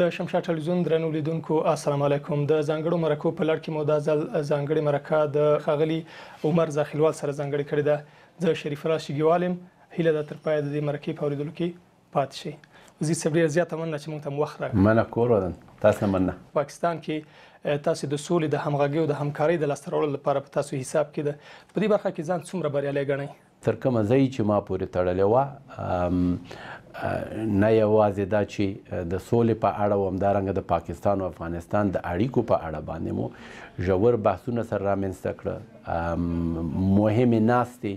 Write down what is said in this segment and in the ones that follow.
د شمشاد ټلویزیون درنو لیدونکو السلام علیکم د ځنګړو مرکو په لړ کې مو دا ځل ځنګړي مرکه د خاغلی عمر زاخلوال سره ځنګړي کړی ده زه شریف الله شګیوالم هیله ده تر پای د دې مرکې په اوریدلو کې پات شي زه سبري زیات مننه چې موږ ته موخره مننه کوم تاسو مننه پاکستان کې تاسو د سولې د همغږي او د همکارۍ د لاسته راوړلو لپاره په تاسو حساب کې ده په دې برخه کې ځان څومره بریالي ګڼئ تر کومه ځای چې ما پورې تړلې وه نه یوازې دا چې د سولې په اړه او همدارنګه د پاکستان او افغانستان د اړیکو په اړه باندې مو ژور بحثونه سره رامنځته کړه مهمې ناستې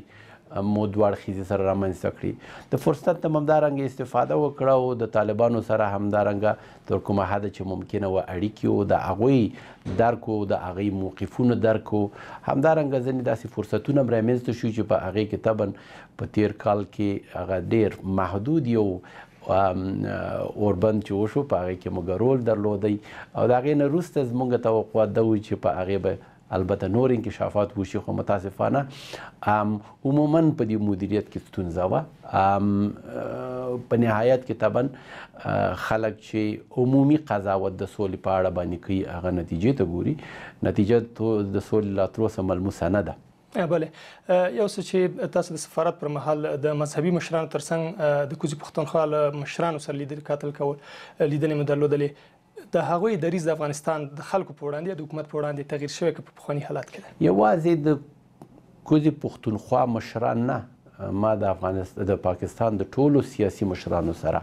مو دواړه ښځې سره رامنځته کړي د فرصت نه همدارنګه استفاده وکړه او د طالبانو سره همدارنګه تر کومه حده چې ممکنه وه اړیکې او د هغوی درک او د هغوی موقفونو درک او همدارنګه ځینې داسې فرصتونه هم رامنځته شو چې په هغې کې طبعا په تیر کال کې هغه ډېر محدود یو اوربند چې وشو په هغې کې موږ رول درلودی او د هغې نه وروسته زموږ توقع ده چې په هغې به البته نور انکشافات وشي خو متاسفانه عموما په دې مدیریت کې ستونزه و په نهایت کې طبعا خلک چې عمومي قضاوت د سولې په اړه باندې کوي هغه نتیجې ته ګوري نتیجه د سولې لا تر اوسه ملموسه نه ده بله یو څه چې تاسو د سفارت پر مهال د مذهبي مشرانو ترڅنګ د کوزي پښتونخوا مشرانو سره لیدل قاتل کول لیدنې مدلودلې د هغوی دریز د افغانستان د خلکو په وړاندې د حکومت په وړاندې تغیر شوی که په پخواني حالت کې ده یوازې د کوزي پښتونخوا مشران نه ما د افغانستان د پاکستان د ټولو سیاسي مشرانو سره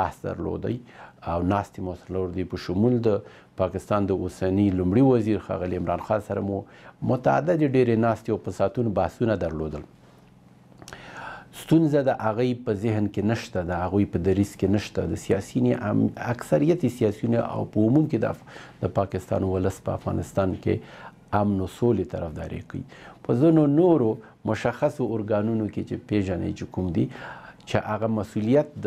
بحث درلودی او ناستې مو سره لوردي په شمول د پاکستان د اوسنی لمړي وزیر خغل عمران خان سره مو متعدد ډېرې ناستې او په ساتونو بحثونه درلودل ستونزه د هغوی په ذهن کې نشته د هغوی په دریس کې نشته د سیاسیونې اکثریت سیاسیونې او په عموم کې د پاکستان ولس په افغانستان کې امن او سولې طرفداري کوي په ځینو نورو مشخصو ارګانونو کې چې پیژنې چې کوم دي چې هغه مسولیت د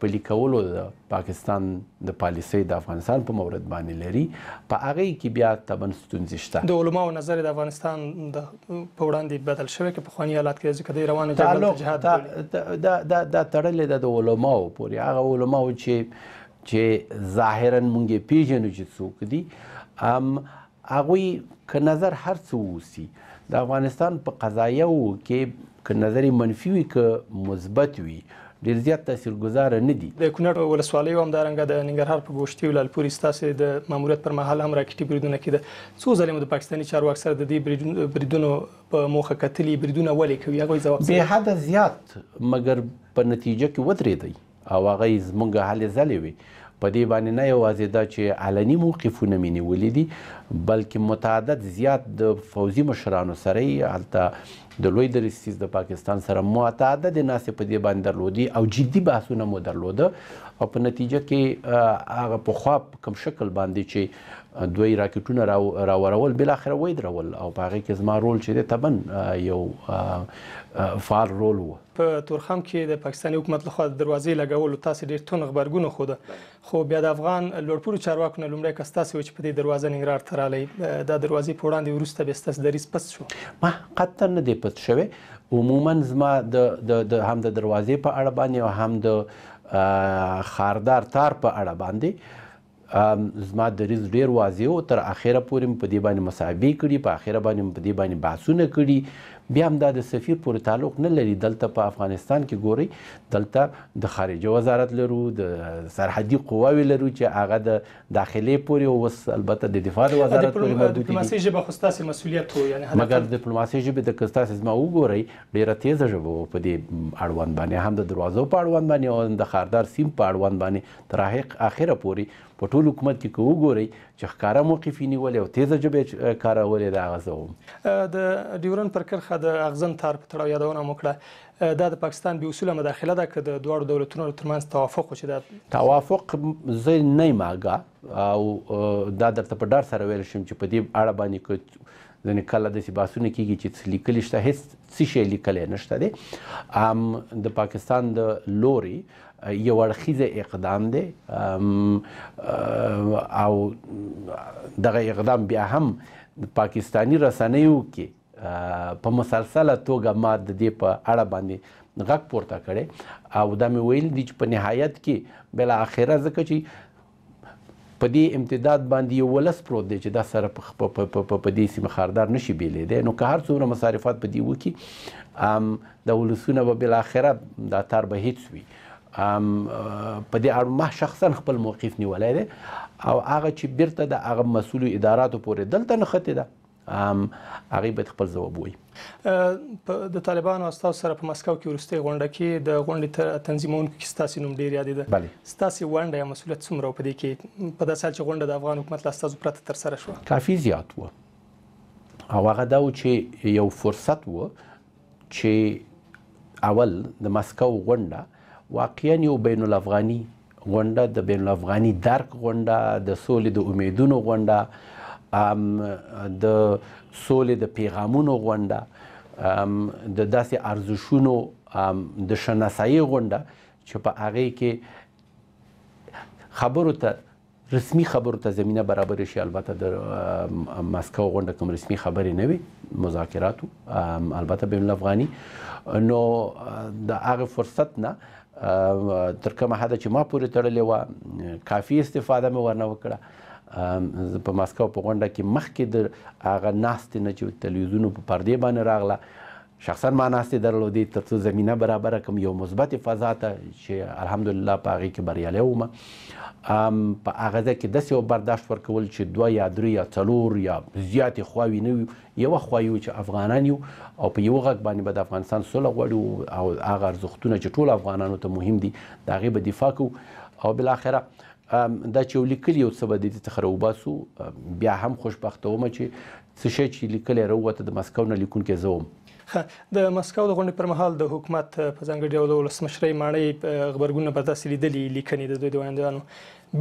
پلي کولو د پاکستان د پالیسۍ د افغانستان په مورد باندې لري په هغه کې بیا تبن ستونزې شته د علماو نظر د افغانستان د په وړاندې بدل شوی کې په خواني حالات کې ځکه د روانو جهاد دا دا دا تړلې د علماو پورې هغه علماو چې چې ظاهرا مونږ پیژنو چې څوک دي ام هغه ک نظر هر څه وسی د افغانستان په قضایه کې ک نظر منفي وي ک مثبت وي ډیر زیات تاثیرګزار نه دي د کونړ ولسوالۍ او همدارنګه د ننګرهار په ګوشتي ولایت پورې ستاسې د ماموریت پر مهال هم راکټي بریدونه کېده څو ځلې مو د پاکستاني چارو اکثر د دې بریدونو په موخه کتلي بریدونه ولې کوي هغه ځواب به حد زیات مګر په نتیجه کې ودرېدی او هغه زمونږ حل زلې وي په دې باندې نه یوازې دا چې علني موقفونه مې نیولي دي بلکې متعدد زیات د فوزي مشرانو سره یې هلته د لوی درستیز د پاکستان سره متعدد ناسې په دې باندې درلودي او جدي بحثونه مو درلوده او په نتیجه کې هغه په خوا کم شکل باندې چې دوی راکټونه راورول بل اخر وې درول او باغې کې زما رول چې دی تبن یو فار رول وو په تورخم کې د پاکستاني حکومت لخوا د دروازې لګولو تاسو ډیر تون خبرګونه خو ده خو بیا د افغان لوړپوړو چارواکو نه لومړی کس تاسو چې په دې دروازه ننګرهار ته رالی دا دروازې په وړاندې وروسته به ستاسو دریس پس شو ما قطر نه دی پس شوی عموما زما د د هم د دروازې په اړه باندې او هم د خاردار تار په اړه باندې زما دریز ډیر واضح او تر اخره پورې په دې باندې مصاحبه کړي په اخره باندې په دې باندې بحثونه کړي بیا هم دا د سفیر پورې تعلق نه لري دلته په افغانستان کې ګوري دلته د خارجه وزارت لرو د سرحدي قواوی لرو چې هغه د داخلي پورې او وس البته د دفاع د وزارت پورې محدود دي ډیپلوماسي ژبه خو ستاسو مسولیت وو یعنی مګر د ډیپلوماسي ژبه د کستاسي زما وګوري ډیره تیزه ژبه په دې اړوند باندې هم د دروازو په اړوند باندې او د خاردار سیم په اړوند باندې تر اخره پورې په ټول حکومت کې که وګورئ چې ښکاره موقفې نیولې او تیزه ژبه کارولې ده هغه زه وم د ډیورن پر کرښه د اغزن تار په تړاو یادونه مو کړه دا د پاکستان بې اصوله مداخله ده که د دواړو دولتونو ترمنځ توافق چې دا توافق زه نه یم آګاه او دا درته په ډار سره ویل شم چې په دې اړه باندې که ځنې کله داسې باسونه کېږي چې څه لیکلی شته هېڅ څه شی لیکلی نشته دی ام د پاکستان د لوري یو اړخیز اقدام دی او دغه اقدام بیا هم پاکستانی رسنیو کې په مسلسله توګه ما د دې په اړه باندې غږ پورته کړي او دا مې ویل دي چې په نهایت کې بل اخره ځکه چې په دې امتداد باندې یو ولس پروت دی چې دا سره په په دې سیمه خاردار نشي بیلې دی نو که هر څومره مصارفات په دې وکړي د ولسونه به بل اخره دا تر به هیڅ وي په دې اړه ما شخصا خپل موقف نیولی دی او هغه چې بیرته د هغه مسولو اداراتو پورې دلته نښتې ده هغه به خپل ځواب وایي د طالبانو او تاسو سره په مسکو کې ورسته غونډه کې د غونډې تنظیمونکو کې ستاسو نوم ډیر یاد دی ستاسو ونډه مسولیت څومره په دې کې په داسې حال چې غونډه د افغان حکومت له تاسو پرته تر سره شو کافي زیات و او هغه دا و چې یو فرصت و چې اول د مسکو غونډه واقعا یو بین الافغاني غونډه د بین الافغاني درک غونډه د سولې د امیدونو غونډه ام د سولې د پیغامونو غونډه ام د داسې ارزښونو د شناسایی غونډه چې په هغه کې خبرو ته رسمي خبرو ته زمينه برابر شي البته د مسکو غونډه کوم رسمي خبرې نه وي مذاکرات البته بین الافغاني نو د هغه فرصت نه تر کومه حده چې ما پورې تړلې وه کافي استفاده مې ورنه وکړه په ماسکو په غونډه کې مخکې د هغه ناستې نه چې تلویزیون په پردې باندې راغله شخصا ما ناستې درلودې تر څو زمینه برابره کړم یو مثبت فضا ته چې الحمدلله په هغې کې بریالی وم په هغه ځای کې داسې یو برداشت ورکول چې دوه یا درې یا څلور یا زیاتې خواوې نه وي یوه خوا یو چې افغانان یو او په یوه غږ باندې به د افغانستان سوله غواړو او هغه ارزښتونه چې ټول افغانانو ته مهم دي د هغې به دفاع کوو او بالاخره دا چې ولیکلی یو څه به د دې څخه راوباسو بیا هم خوشبخته وم چې څه شی چې لیکلی راووته د مسکو نه لیکونکی زه وم د مسکو د غونډې پر مهال د حکومت په ځانګړي ډول ولسمشرۍ ماڼۍ خبرګونونه په داسې لیدلي لیکنې د دوی د ویاندویانو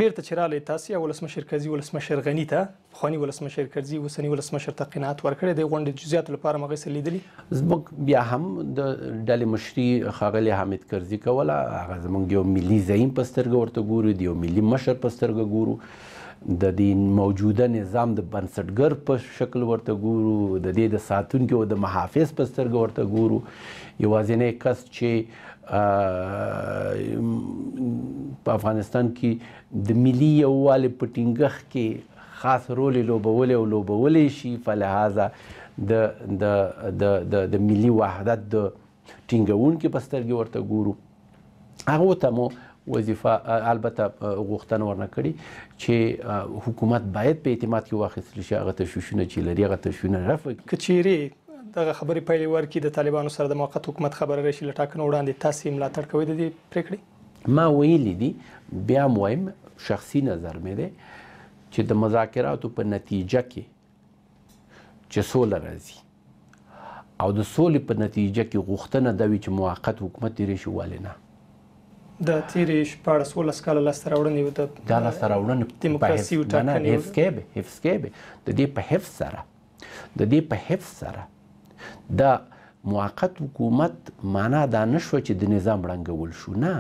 بیرته چې راغلی تاسې ولسمشر کرزي ولسمشر غني ته پخواني ولسمشر کرزي اوسني ولسمشر ته قناعت ورکړی د غونډې جزئیاتو لپاره مغې سره لیدلي زموږ بیا هم د ډلې مشري ښاغلي حامد کرزي کوله هغه زموږ یو ملي زعیم په سترګه ورته ګورو د یو ملي مشر په سترګه ګورو د دې موجوده نظام د بنسټګر په شکل ورته ګورو د دې د ساتونکو او د محافظ په سترګ ورته ګورو یوازینې کس چې په افغانستان کې د ملي یووالي په ټینګښ کې خاص رول لوبولی او لوبولی شي فلهذا د د د د ملي وحدت د ټینګون کې په سترګې ورته ګورو هغه ته مو وظیفه البته غوښتنه ورنه کړي چې حکومت باید په اعتماد کې واخیستل شي هغه تشویشونه چې لري هغه تشویشونه رفع کچېری دغه خبرې پیلې ورکې د طالبانو سره د موقت حکومت خبره راشي لټاکنو وړاندې تاسو ملاتړ کوي د دې پریکړې ما ویلي دي بیا مهم شخصي نظر مې ده چې د مذاکراتو په نتیجه کې چې سوله راځي او د سولې په نتیجه کې غوښتنه دا وی چې موقت حکومت لري شو والنه د تیرې شپاړس ولس کاله لاسته راوړنې د دا لاسته راوړنې په حفظ نه حفظ کېبې حفظ کېبې د دې په حفظ سره د دې په حفظ سره د موقت حکومت معنا دا نه شو چې د نظام ړنګول شو نه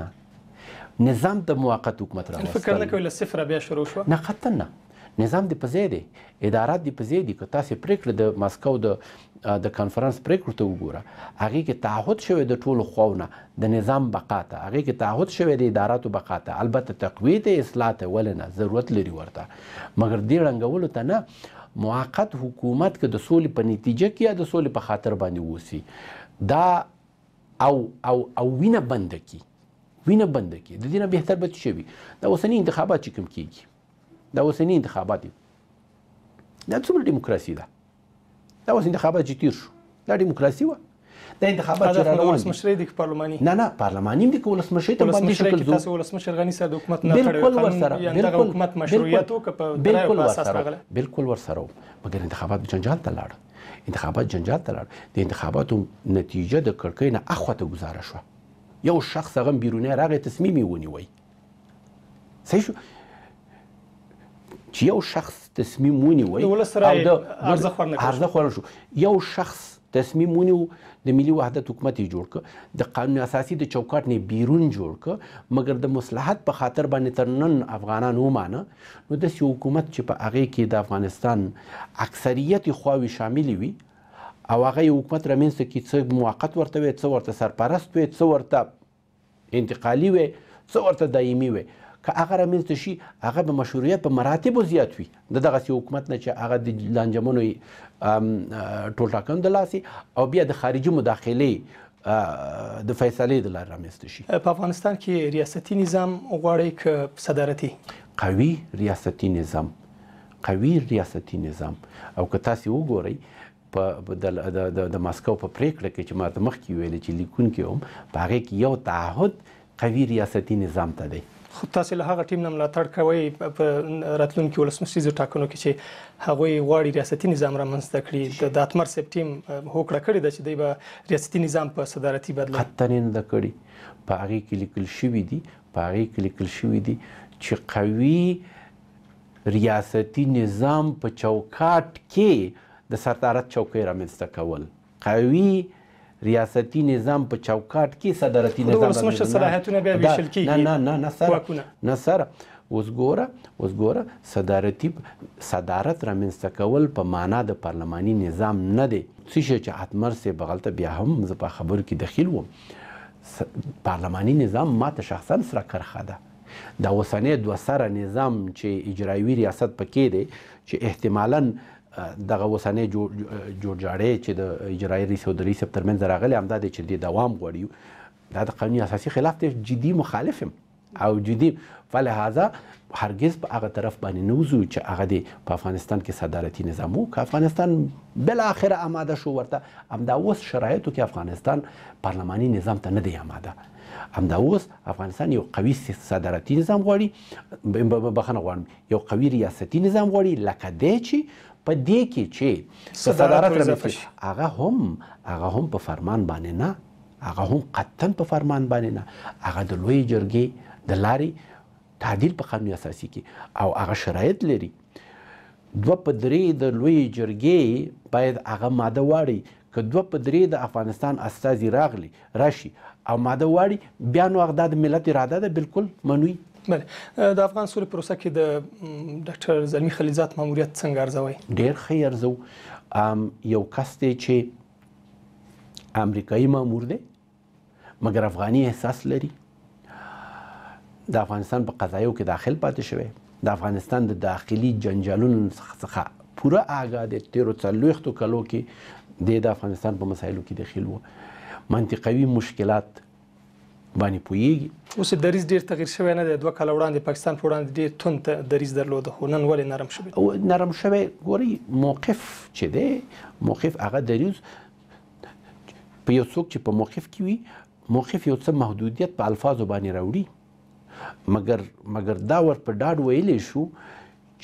نظام د موقت حکومت راوستل فکر نه کوي له صفر بیا شروع شو نه قطعا نه نظام دی په ځای دی ادارات دی په ځای دي که تاسې پرېکړه د مسکو د د کنفرانس پرېکړو ته وګوره هغې کې تعهد شوی د ټولو خواو نه د نظام بقا ته هغې کې تعهد شوی د اداراتو بقا ته البته تقویې ته اصلاح ته ولې نه ضرورت لري ورته مګر دې ړنګولو ته نه موقت حکومت که د سولې په نتیجه کې یا د سولې په خاطر باندې اوسي دا او او او وینه بنده کی وینه بنده کی د دې نه بهتر به څه وي دا اوسنی انتخابات چې کوم کیږي دا اوسنی انتخابات دي دا څومره دیموکراسي ده دا اوس انتخابات چې تیر شو دا دیموکراسي وه دا انتخابات چې روان دي مشري د پارلماني نه نه پارلماني دي کول مشري ته باندې شکل زو تاسو ولس مشر غني سره د حکومت نه کړو بالکل ورسره بالکل حکومت مشروعیت او په بالکل ورسره بالکل ورسره مګر انتخابات جنجال ته لاړ انتخابات جنجال ته لاړ د انتخاباتو نتیجه د کړکې نه اخوا ته گزاره شو یو شخص هغه بیرونی راغی تصمیم یې ونیوي صحیح شو چې یو شخص تصمیم ونیوي او د ارزه خورن شو یو شخص تصمیم ونیو د ملي وحدت حکومت یې جوړ ک د قانون اساسي د چوکاټ نه بیرون جوړ ک مګر د مصلحت په خاطر باندې تر نن افغانان ومانه نو د سي حکومت چې په هغه کې د افغانستان اکثریت خواوي شامل وي او هغه حکومت رامنځته کی څه موقت ورته وي څه ورته سرپرست وي څه ورته انتقالي وي څه ورته دایمي وي که هغه رامنځته شي هغه به مشروعیت په مراتبو زیات وي د دغسې حکومت نه چې هغه د لانجمنو ټول ټاکنو د لاسې او بیا د خارجي مداخلې د فیصلې د لارې رامنځته شي په افغانستان کې ریاستي نظام غواړي ک صدارتي قوي ریاستي نظام قوي ریاستي نظام او که تاسو وګورئ په د د ماسکو په پریکړه کې چې ماته مخکې ویل چې لیکون کې هم په هغه کې یو تعهد قوي ریاستي نظام ته دی خو تاسو له هغه ټیم نه ملاتړ کوئ په راتلونکو ولسمسیزو ټاکنو کې چې هغه غواړي ریاستي نظام را منځته کړي د اتمر سپ ټیم هوکړه کړې ده چې دوی ریاستي نظام په صدارتي بدل خطرین د کړي په هغه کې لیکل شوې دي په هغه کې لیکل شوې دي چې قوي ریاستي نظام په چوکاټ کې د سردارت چوکۍ را منځته کول قوي ریاستی نظام په چوکاټ کې صدرتی نظام د ولسمشر صلاحیتونه بیا ویشل کیږي نه نه نه سره نه سره اوس ګوره اوس ګوره صدارتي صدارت رامنځته کول په معنا د پارلماني نظام نه دی څه شی چې اتمر سه بغلته بیا هم زه په خبر کې دخیل وم پارلماني نظام ماته شخصا سره کرخه ده د اوسنۍ دوه سره نظام چې اجرایوي ریاست پکې دی چې احتمالاً دغه وسانه جوړجاړي چې د اجرایي رئیس او د رئیس ترمن راغلي همدا د چې د دوام غوړي دا د قانوني اساسي خلاف ته جدي مخالفم او جدي فلهذا هرگز په هغه طرف باندې نوزو چې هغه دی په افغانستان کې صدارتي نظام وو که افغانستان بل اخر آماده شو ورته امدا اوس شرایطو کې افغانستان پارلماني نظام ته نه دی آماده امدا اوس افغانستان یو قوي صدارتي نظام غواړي بخنه غواړم یو قوي ریاستي نظام غواړي لکه دی چې په دې کې چې صدارت رامنځته هغه هم هغه هم په فرمان باندې نه هغه هم قطن په فرمان باندې نه هغه د لوی جرګې د لارې تعدیل په قانون اساسي کې او هغه شرایط لري دو په درې د لوی جرګې باید هغه ماده واړي که دو په درې د افغانستان استازي راغلي راشي او ماده واړي بیا نو هغه د ملت اراده ده بالکل منوي بله د افغان سولې پروسه کې د ډاکټر زلمی خلیزات ماموریت څنګه ارزوي ډیر ښه ارزو ام یو کس دی چې امریکایي مامور دی مګر افغاني احساس لري د افغانستان په قضایو کې داخل پاتې شوی د افغانستان د داخلي جنجالونو څخه پوره آګه د تیرو څلويختو کلو کې د افغانستان په مسایلو کې دخیل وو منطقوي مشکلات باندې پویږي اوس دریز ډیر تغیر شوی نه دی دوه کال وړاندې پاکستان په وړاندې ډیر تون دریز درلود خو نن ولې نرم شوی او نرم شوی ګوري موقف چې دی موقف هغه دریز په یو څوک چې په موقف کې وي موقف یو څه محدودیت په الفاظو باندې راوړي مګر مګر دا ور په ډاډ ویلې شو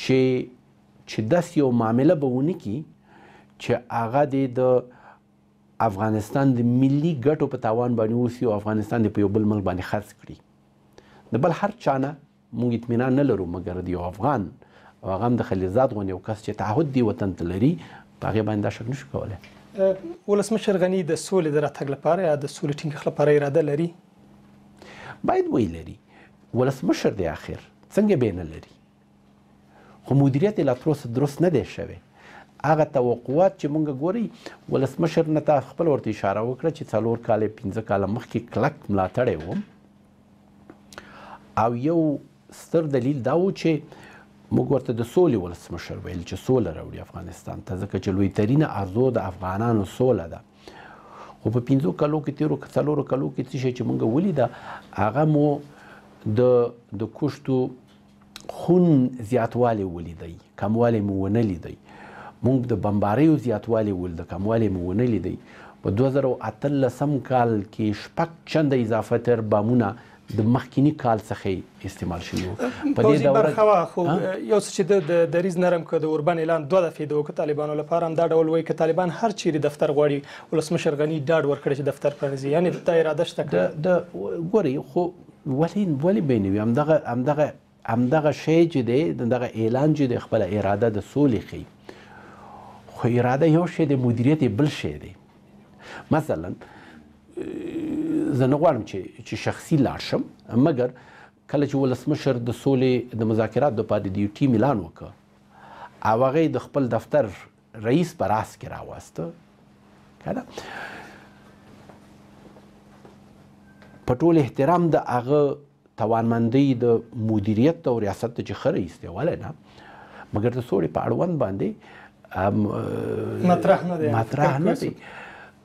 چې چې داس یو معامله به ونه کی چې هغه د افغانستان د ملي ګټو په تاوان باندې اوسي او افغانستان د په یو بل ملک باندې خرڅ کړي د بل هر چانه موږ اطمینان نه لرو مګر د یو افغان او هغه د خلیزاد غونې یو کس چې تعهد دی وطن ته لري په هغه باندې شک نشو کولای ولسمشر غنی د سولې د راتګ لپاره یا د سولې ټینګښت لپاره اراده لري باید وی لري ولسمشر دی اخر څنګه بین لري خو مدیریت لا تر اوسه درست نه دی شوی هغه توقعات چې مونږ ګوري ولسمشر نتا خپل ورته اشاره وکړه چې څلور کاله 15 کاله مخکې کلک ملاتړې و او یو ستر دلیل دا و چې موږ ورته د سولې ولسمشر ویل چې سوله راوړي افغانستان ته ځکه چې لوی ترينه ارزو د افغانانو سوله ده خو په 15 کالو کې تیرو څلورو کالو کې څه چې مونږ ولیدا هغه مو د د کوشتو خون زیاتوالی ولیدای کموالی مو ونه لیدای مونږ د بمباریو زیاتوالی ول د کموالی مو ونه لیدی په 2013 کال کې شپږ چنده اضافه تر بامونه د مخکینی کال څخه استعمال شوی په دې دوره کې یو څه چې د دریز نرم کړ د اوربان اعلان دوه دفعې د وک طالبانو لپاره هم دا ډول وایي چې طالبان هر چیرې دفتر غواړي ولسمشر غنی ډاډ ورکړي چې دفتر پرځي یعنی د اراده شته د ګوري خو ولین ولی بینوي هم دغه هم دغه هم دغه شی چې دی دغه اعلان چې د خپل اراده د سولې خي خو اراده یو شی دی مدیریت بل شی دی مثلا زه نه غواړم چې چې شخصي لاړ شم مګر کله چې ولسمشر د سولې د مذاکرات د پاره د یو ټیم اعلان وکړ او هغه د خپل دفتر رئیس پر اس کې راوسته کړه په ټول احترام د هغه توانمندۍ د مدیریت او ریاست چې خره ایستواله نه مګر د سولې په اړوند باندې مطرح نه دی مطرح نه دی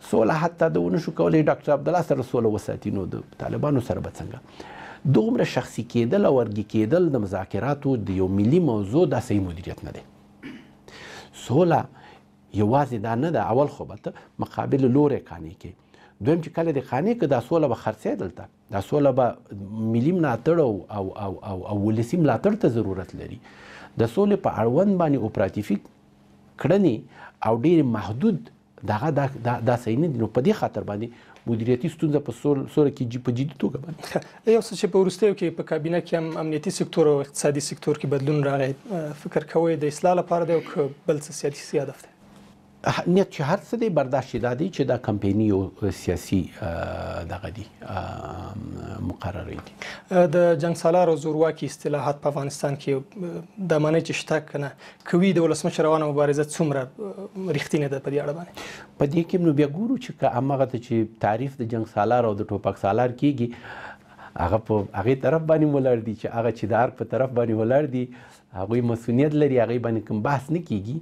سوله حتی د ونشو کولای ډاکټر عبد الله سره سوله وساتي نو د طالبانو سره به څنګه دومره شخصي کېدل او ورګي کېدل د مذاکراتو د یو ملي موضوع د صحیح مدیریت نه دی سوله یوازې دا نه ده اول خو به مقابل لورې قانې کې دویم چې کله د قانې کې دا سوله به خرڅې دلته دا سوله به ملي ملاتړ او او او او ولسی ملاتړ ته ضرورت لري د سولې په اړوند باندې اپراتیفیک کړنې او ډیر محدود دغه دا دا صحیح نه دي نو په دې خاطر باندې مدیریتي ستونزه په سوره کې جی په جدي توګه باندې یو څه چې په ورستیو کې په کابینه کې هم امنیتي سکتور او اقتصادي سکتور کې بدلون راغی فکر کوي د اصلاح لپاره دی او بل څه سیاسي هدف دی نیت چې هر څه دی برداشت دادی چې دا کمپېنی او سیاسي دغه دی مقرر دي د جنگ سالار او زورواکي اصطلاحات په افغانستان کې د معنی چې شته کنه کوي د ولسمشروانو مبارزه څومره رښتینه ده په دې اړه باندې په دې کې نو بیا ګورو چې که امغه ته چې تعریف د جنگ سالار او د ټوپک سالار کیږي هغه په هغه طرف باندې ولر دي چې هغه چې د ارګ په طرف باندې ولر دي هغه مسونیت لري هغه باندې کوم بحث نه کیږي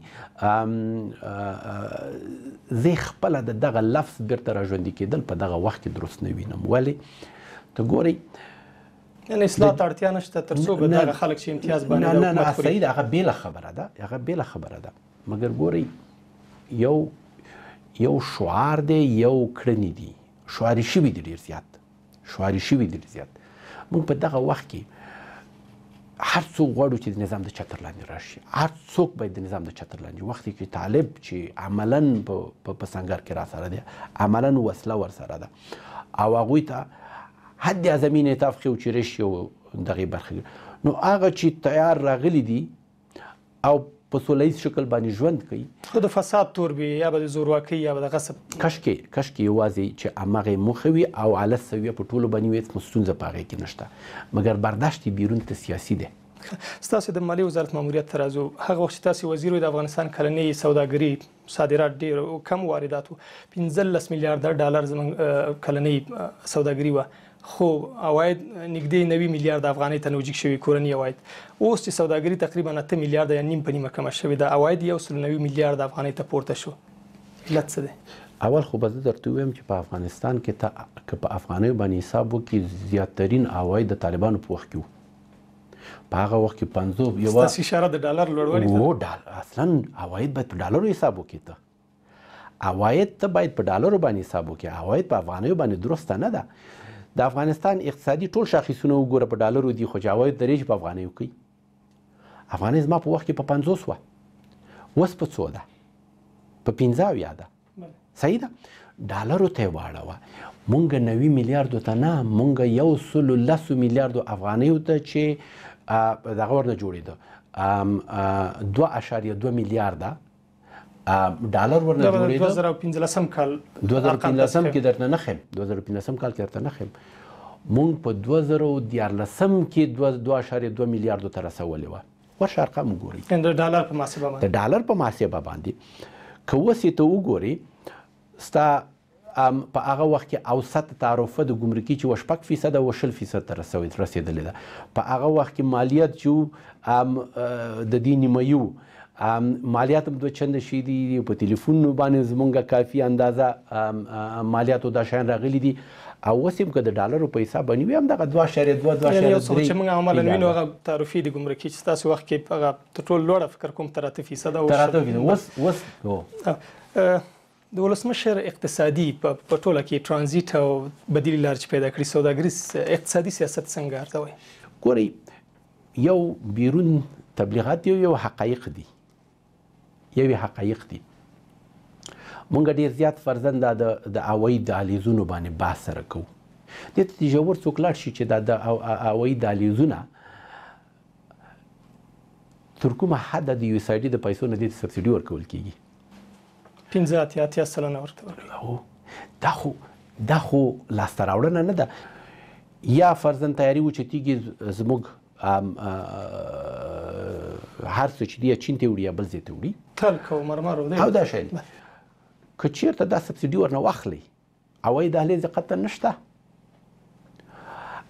زه خپل د دغه لفظ بیرته را ژوندې کېدل په دغه وخت کې درست نه وینم ولی ته ګوري یعنی اصلاح ته اړتیا نشته تر څو به دغه خلک چې امتیاز باندې نه نه نه صحیح هغه بیله خبره ده هغه بیله خبره ده مګر ګوري یو یو شعار دی یو کړنی دی شعاري شوی دی ډیر زیات شواري شوي دي زیات موږ په دغه وخت کې هر څوک غواړو چې د نظام د چتر لاندې راشي هر څوک باید د نظام د چتر لاندې وخت کې طالب چې عملاً په په سنګر کې را سره دی عملاً وسله ور سره ده او هغه ته حد اعظمي نه تفخو چې رشي او دغه برخه نو هغه چې تیار راغلي دي او په سولې شکل باندې ژوند کوي خو د فساد تور به یا به زورواکي یا به غصب کشکې کشکې یوازې چې امغه مخوي او علي سوي په ټولو باندې وېت مستونزه پاره کې نشته مګر برداشت بیرون ته سیاسي دی ستاسو د مالی وزارت ماموریت ترازو هغه وخت تاسو وزیر د افغانستان کلنې سوداګري صادرات ډیر او کم وارداتو 15 میلیارډ ډالر زمون کلنې سوداګري و خو اواید نږدې 90 میلیارډ افغانۍ ته نوجک شوی کورنی اواید اوس چې سوداګری تقریبا 8 میلیارډ یا نیم په نیمه کمه شوې ده اواید یو سل 90 میلیارډ افغانۍ ته پورته شو علت څه دی اول خو به درته ویم چې په افغانستان کې ته که په افغاني باندې حساب وکړي زیاترین اواید د طالبانو په وخت کې په هغه وخت کې 50 یو تاسو اشاره د ډالر لوړوالي وو ډالر اصلا اواید به په ډالرو حساب وکړي اواید ته باید په ډالرو باندې حساب وکړي اواید په افغاني باندې درست نه ده د افغانستان اقتصادي ټول شاخصونه وګوره په ډالرو دي خو جاوید دریج په افغانیو کوي افغانۍ زما په وخت کې په 50 وه اوس په څو ده په 15 اویا ده صحیح ده ډالرو ته واړوه مونږ 90 میلیارډ ته نه مونږ یو سل لس میلیارډ افغانیو ته چې دغه ورنه جوړیده 2.2 میلیارډ ډالر ورنه جوړېده 2015 کال 2015 کې درته نه خیم 2015 کال کې درته نه خیم مونږ په 2014 کې 2.2 میلیارډ ته رسولې و ورشه ارقام وګوري د ډالر په محاسبه باندې د ډالر په محاسبه باندې کوسي ته وګوري ستا ام په هغه وخت کې اوسط تعرفه د ګمرکي چې وشپک فیصد او شل فیصد تر رسیدلې ده په هغه وخت کې مالیات چې ام د دې نیمایو مالیات هم دوه چنده شي دي په ټلیفون باندې زمونږه کافي اندازه مالیاتو دا شیان راغلي دي او اوس هم که د ډالرو په حساب باندې وي همدغه دوه اعشاریه دوه دوه اعشاریه درې چې موږ عملا وینو هغه تعرفي د ګمرکي چې ستاسو وخت کې هغه تر ټولو لوړه فکر کوم تر اته فیصده تر اوس اوس د ولسمشر اقتصادي په ټوله کې ترانزیت او بدیل لار چې پیدا کړی سوداګریز اقتصادي سیاست څنګه ارزوي ګوري یو بیرون تبلیغات یو یو حقایق دي یوې حقایق دي مونږ ډیر زیات فرزند د د اوی د الیزونو باندې بحث سره کوو د دې ژور څوک لاړ شي چې د د اوی د الیزونه تر کومه حد د یو سایډ د پیسو نه د سبسډي ورکول کیږي 15 اتیا اتیا سلنه ورکول دا خو دا خو لاسته راوړنه نه ده یا فرزند تیاری و چې تیږي زموږ هر څه چې دی چین ته وړي بل ځای ته وړي تلک او مرمر او او دا شیان که چیرته دا سبسیډي ورنه واخلي هوایي دهلیز یې قطعا نشته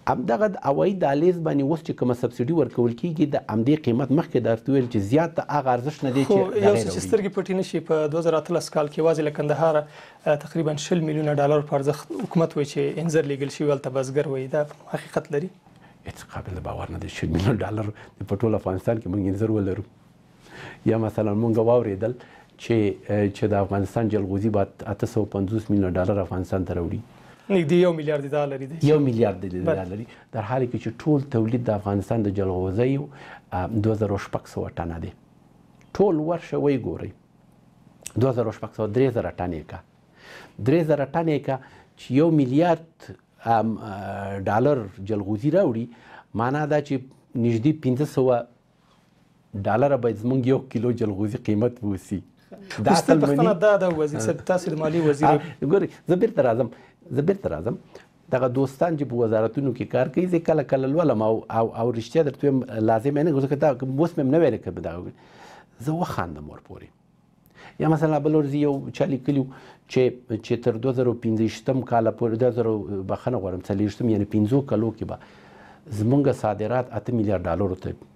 همدغه د هوایي دهلیز باندې اوس چې کومه سبسیډي ورکول کېږي د همدې قیمت مخکې در درته ویل چې زیات د هغه ارزښت نه دی چې یو څه چې سترګې پټې نه شي په 2013 کال کې یوازې له کندهاره تقریبا شل میلیونه ډالر په ارزښت حکومت وایي چې انځر لیږل شوي هلته بزګر وایي دا حقیقت لري هېڅ قابل د باور نه دی شل میلیونه ډالر په ټول افغانستان کې موږ انځر ولرو یا مثلا مونږ واوریدل چې چې د افغانستان جلغوزي با 850 میلیون ډالر افغانستان ته راوړي نږدې یو میلیارډ ډالر دی یو میلیارډ ډالر در حال کې چې ټول تولید د افغانستان د جلغوزي 2600 ټنه دی ټول ورشه وی ګوري 2600 3000 ټنه کا 3000 ټنه کا چې یو میلیارډ ډالر جلغوزي راوړي معنا دا چې نږدې 500 ډالر به زمونږ یو کیلو جلغوزي قیمت ووسی دا اصل منی دا د وزیر صاحب تاسو د مالی وزیر ګوري زه بیرته راځم زه بیرته راځم دغه دوستان چې په وزارتونو کې کار کوي زه کله کله لولم او او, او رښتیا درته لازم نه غوښته دا اوس مې نه ویل کړم دا زه وخاندم ورپوري یا مثلا بل ورځ یو چا لیکلی چې چې تر 2015م کال پورې 2000 بخنه غوړم 40م یعنی 15 کلو کې به زمونږ صادرات 8 میلیارډ ډالر ته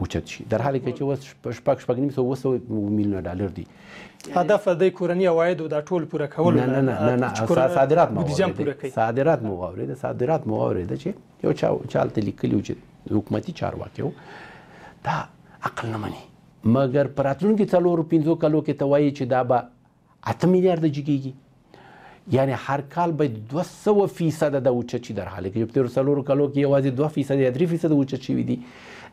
اوچت شي در حال کې چې وس شپږ شپږ نیم سو وسو میلیونه ډالر دي هدف د کورنی عواید دا ټول پوره کول نه نه نه نه صادرات مو صادرات مو اورید صادرات مو اورید چې یو چا چالت لیکلی چې حکومتي چارواکیو دا عقل نه مني مګر پراتلونکو څلور پنځو کلو کې توایي چې دا به 8 میلیارډ جګیږي یعنی هر کال به 200 فیصد د اوچت شي در حال کې په تیر څلور کلو کې یوازې 2 فیصد یا 3 فیصد اوچت شي دي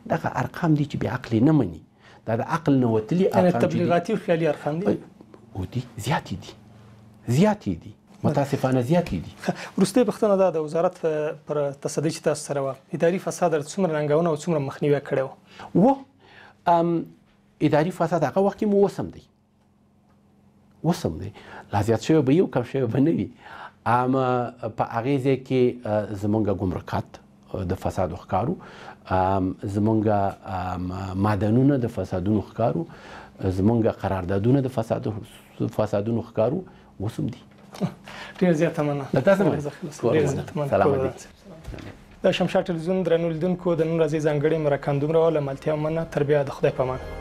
دغه ارقام دي چې بیا عقل نه مني دا د عقل نه وتلي ارقام تبلیغاتي او خیالي ارقام دي او دي زیات دي زیات دي متاسفانه زیات دي ورسته بختنه دا د وزارت پر تصدی چې تاسو سره و اداري فساد څومره رنګونه او څومره مخنیوي کړو و ام اداري فساد هغه وخت مو وسم دی وسم دی لا زیات شوی به یو کم شوی به نه وي اما په هغه ځای کې زمونږ ګمرکات د فساد وخکارو زمونږ معدنونه د فسادونو ښکارو زمونږ قراردادونه د فساد فسادونو ښکارو وسوم دي ډیر زیات مننه له تاسو مننه ډیر زیات مننه سلام علیکم د شمشاد ټلویزیون درنو لیدونکو د نن ورځې ځانګړې مرکه دومره له ملتیا مننه تربیه د خدای په امان